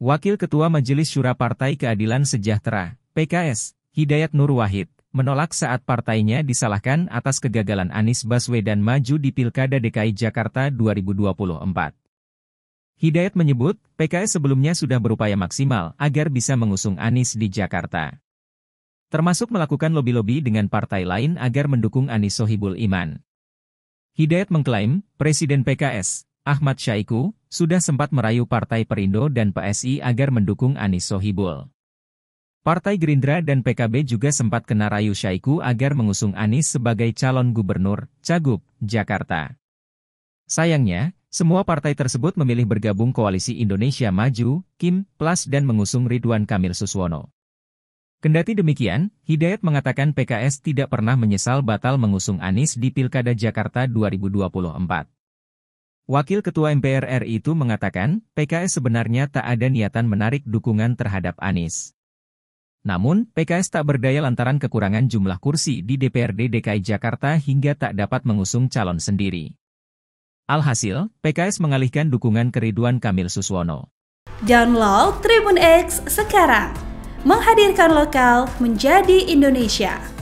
Wakil Ketua Majelis Syura Partai Keadilan Sejahtera, PKS, Hidayat Nur Wahid, menolak saat partainya disalahkan atas kegagalan Anies Baswedan maju di Pilkada DKI Jakarta 2024. Hidayat menyebut, PKS sebelumnya sudah berupaya maksimal agar bisa mengusung Anies di Jakarta. Termasuk melakukan lobi-lobi dengan partai lain agar mendukung Anies Sohibul Iman. Hidayat mengklaim, Presiden PKS, Ahmad Syaiku, sudah sempat merayu Partai Perindo dan PSI agar mendukung Anies Sohibul. Partai Gerindra dan PKB juga sempat kena rayu Syaiku agar mengusung Anies sebagai calon gubernur, Cagup, Jakarta. Sayangnya, semua partai tersebut memilih bergabung Koalisi Indonesia Maju, Kim, Plus dan mengusung Ridwan Kamil Suswono. Kendati demikian, Hidayat mengatakan PKS tidak pernah menyesal batal mengusung Anies di Pilkada Jakarta 2024. Wakil Ketua MPR RI itu mengatakan, PKS sebenarnya tak ada niatan menarik dukungan terhadap Anies. Namun, PKS tak berdaya lantaran kekurangan jumlah kursi di DPRD DKI Jakarta hingga tak dapat mengusung calon sendiri. Alhasil, PKS mengalihkan dukungan ke Ridwan Kamil Suswono. Download Tribun X sekarang, menghadirkan lokal menjadi Indonesia.